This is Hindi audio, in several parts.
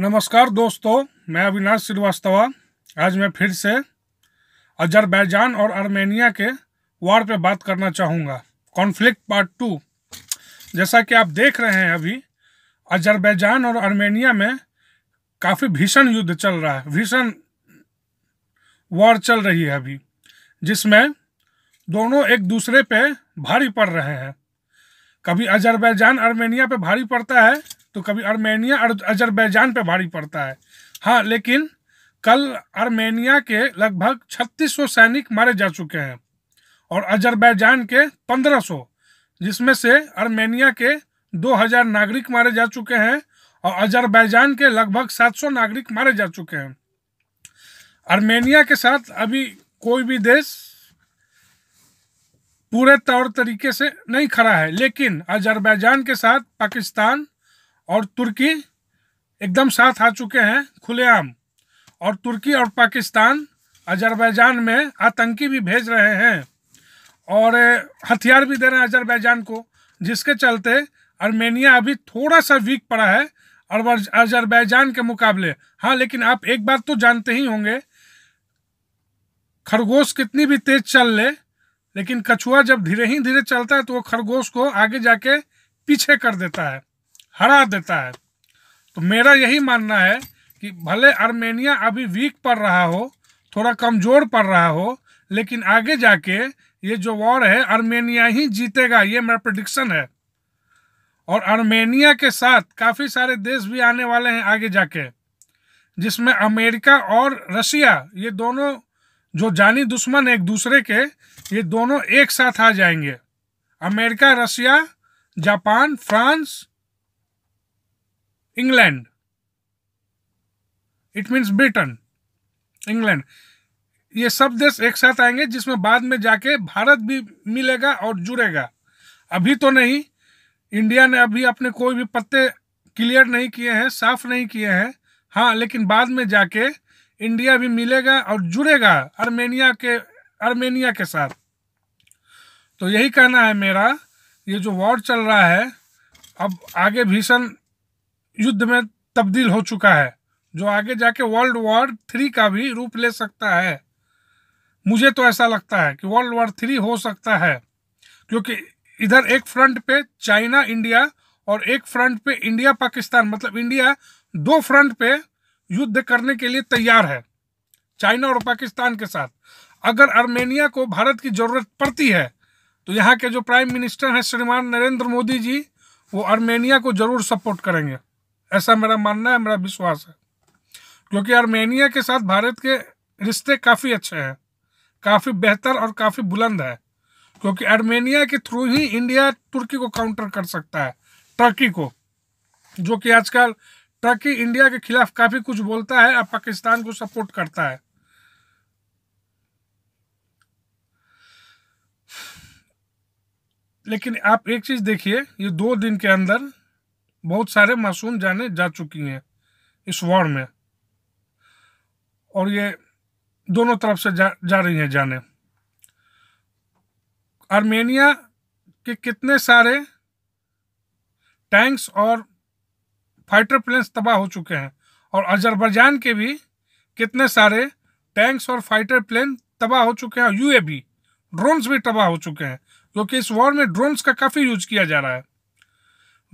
नमस्कार दोस्तों मैं अविनाश श्रीवास्तव आज मैं फिर से अजरबैजान और आर्मेनिया के वार पे बात करना चाहूँगा कॉन्फ्लिक्ट पार्ट टू जैसा कि आप देख रहे हैं अभी अजरबैजान और आर्मेनिया में काफ़ी भीषण युद्ध चल रहा है भीषण वॉर चल रही है अभी जिसमें दोनों एक दूसरे पे भारी पड़ रहे हैं कभी अजरबैजान आर्मेनिया पे भारी पड़ता है तो कभी आर्मेनिया अजरबैजान पे भारी पड़ता है हाँ लेकिन कल आर्मेनिया के लगभग 3600 सैनिक मारे जा चुके हैं और अजरबैजान के 1500 जिसमें से आर्मेनिया के 2000 नागरिक मारे जा चुके हैं और अजरबैजान के लगभग 700 नागरिक मारे जा चुके हैं आर्मेनिया के साथ अभी कोई भी देश पूरे तौर तरीके से नहीं खड़ा है लेकिन अजरबैजान के साथ पाकिस्तान और तुर्की एकदम साथ आ चुके हैं खुलेआम और तुर्की और पाकिस्तान अजरबैजान में आतंकी भी भेज रहे हैं और हथियार भी दे रहे हैं अजरबैजान को जिसके चलते आर्मेनिया अभी थोड़ा सा वीक पड़ा है अजरबैजान के मुकाबले हाँ लेकिन आप एक बात तो जानते ही होंगे खरगोश कितनी भी तेज चल ले लेकिन कछुआ जब धीरे ही धीरे चलता है तो वो खरगोश को आगे जाके पीछे कर देता है हरा देता है तो मेरा यही मानना है कि भले आर्मेनिया अभी वीक पड़ रहा हो थोड़ा कमज़ोर पड़ रहा हो लेकिन आगे जाके ये जो वॉर है आर्मेनिया ही जीतेगा ये मेरा प्रडिक्शन है और आर्मेनिया के साथ काफ़ी सारे देश भी आने वाले हैं आगे जाके जिसमें अमेरिका और रशिया ये दोनों जो जानी दुश्मन एक दूसरे के ये दोनों एक साथ आ जाएंगे America Russia Japan France England it means Britain England ये सब देश एक साथ आएंगे जिसमें बाद में जाके भारत भी मिलेगा और जुड़ेगा अभी तो नहीं इंडिया ने अभी अपने कोई भी पत्ते क्लियर नहीं किए हैं साफ नहीं किए हैं हाँ लेकिन बाद में जाके इंडिया भी मिलेगा और जुड़ेगा अर्मेनिया के आर्मेनिया के साथ तो यही कहना है मेरा ये जो वॉर चल रहा है अब आगे भीषण युद्ध में तब्दील हो चुका है जो आगे जाके वर्ल्ड वॉर थ्री का भी रूप ले सकता है मुझे तो ऐसा लगता है कि वर्ल्ड वॉर थ्री हो सकता है क्योंकि इधर एक फ्रंट पे चाइना इंडिया और एक फ्रंट पे इंडिया पाकिस्तान मतलब इंडिया दो फ्रंट पे युद्ध करने के लिए तैयार है चाइना और पाकिस्तान के साथ अगर आर्मेनिया को भारत की ज़रूरत पड़ती है तो यहाँ के जो प्राइम मिनिस्टर हैं श्रीमान नरेंद्र मोदी जी वो आर्मेनिया को ज़रूर सपोर्ट करेंगे ऐसा मेरा मानना है मेरा विश्वास है क्योंकि आर्मेनिया के साथ भारत के रिश्ते काफ़ी अच्छे हैं काफ़ी बेहतर और काफ़ी बुलंद है क्योंकि आर्मेनिया के थ्रू ही इंडिया तुर्की को काउंटर कर सकता है टर्की को जो कि आजकल टर्की इंडिया के खिलाफ काफ़ी कुछ बोलता है और पाकिस्तान को सपोर्ट करता है लेकिन आप एक चीज़ देखिए ये दो दिन के अंदर बहुत सारे मासूम जाने जा चुकी हैं इस वॉर में और ये दोनों तरफ से जा, जा रही हैं जाने आर्मेनिया के कितने सारे टैंक्स और फाइटर प्लेन्स तबाह हो चुके हैं और अजरबैजान के भी कितने सारे टैंक्स और फाइटर प्लेन तबाह हो चुके हैं भी ड्रोन्स भी तबाह हो चुके हैं क्योंकि इस वॉर में ड्रोन्स का काफ़ी यूज किया जा रहा है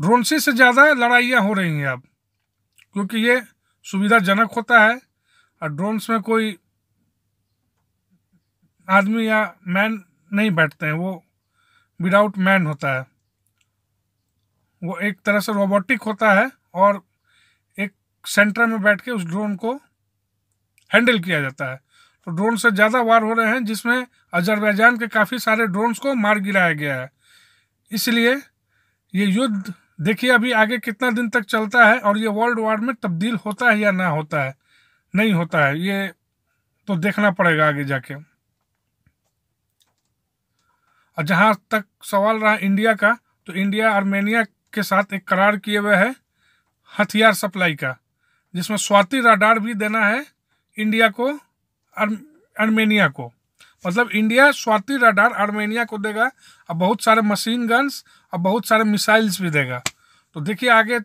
ड्रोन्सी से ज़्यादा लड़ाइयाँ हो रही हैं अब क्योंकि ये सुविधाजनक होता है और ड्रोन्स में कोई आदमी या मैन नहीं बैठते हैं वो विदाउट मैन होता है वो एक तरह से रोबोटिक होता है और एक सेंटर में बैठ के उस ड्रोन को हैंडल किया जाता है तो ड्रोन से ज़्यादा वार हो रहे हैं जिसमें अजरबैजान के काफ़ी सारे ड्रोन्स को मार गिराया गया है इसलिए ये युद्ध देखिए अभी आगे कितना दिन तक चलता है और ये वर्ल्ड वार में तब्दील होता है या ना होता है नहीं होता है ये तो देखना पड़ेगा आगे जाके और जहाँ तक सवाल रहा इंडिया का तो इंडिया आर्मेनिया के साथ एक करार किए हुए है हथियार सप्लाई का जिसमें स्वाति राडार भी देना है इंडिया को आर्मेनिया को मतलब इंडिया स्वाति राडार आर्मेनिया को देगा और बहुत सारे मशीन गन्स और बहुत सारे मिसाइल्स भी देगा तो देखिए आगे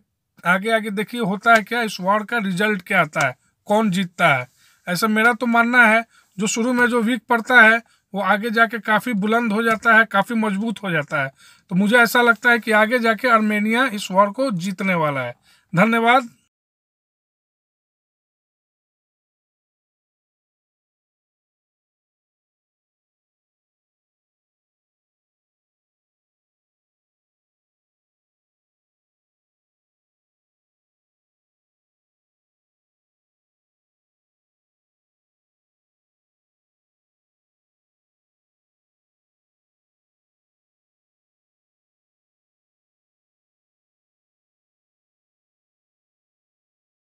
आगे आगे देखिए होता है क्या इस वॉर का रिजल्ट क्या आता है कौन जीतता है ऐसा मेरा तो मानना है जो शुरू में जो वीक पड़ता है वो आगे जाके काफ़ी बुलंद हो जाता है काफ़ी मजबूत हो जाता है तो मुझे ऐसा लगता है कि आगे जाके आर्मेनिया इस वॉर को जीतने वाला है धन्यवाद